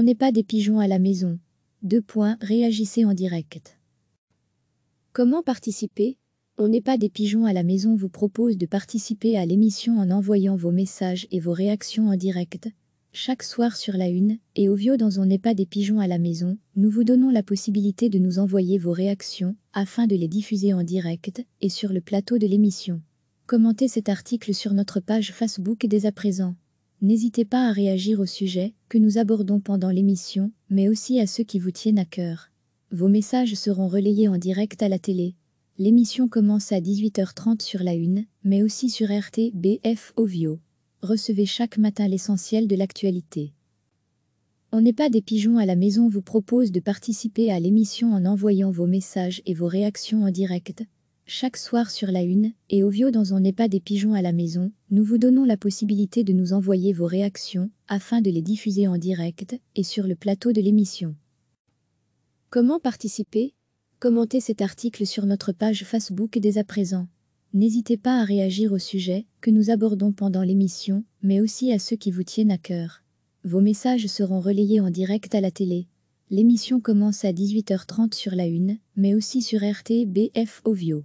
On n'est pas des pigeons à la maison. 2. réagissez en direct. Comment participer On n'est pas des pigeons à la maison vous propose de participer à l'émission en envoyant vos messages et vos réactions en direct. Chaque soir sur la une, et au vieux dans On n'est pas des pigeons à la maison, nous vous donnons la possibilité de nous envoyer vos réactions, afin de les diffuser en direct, et sur le plateau de l'émission. Commentez cet article sur notre page Facebook dès à présent. N'hésitez pas à réagir aux sujets que nous abordons pendant l'émission, mais aussi à ceux qui vous tiennent à cœur. Vos messages seront relayés en direct à la télé. L'émission commence à 18h30 sur la Une, mais aussi sur RTBF Ovio. Recevez chaque matin l'essentiel de l'actualité. On n'est pas des pigeons à la maison vous propose de participer à l'émission en envoyant vos messages et vos réactions en direct chaque soir sur la Une, et Ovio dans On n'est pas des pigeons à la maison, nous vous donnons la possibilité de nous envoyer vos réactions, afin de les diffuser en direct et sur le plateau de l'émission. Comment participer Commentez cet article sur notre page Facebook dès à présent. N'hésitez pas à réagir au sujet que nous abordons pendant l'émission, mais aussi à ceux qui vous tiennent à cœur. Vos messages seront relayés en direct à la télé. L'émission commence à 18h30 sur la Une, mais aussi sur RTBF Ovio.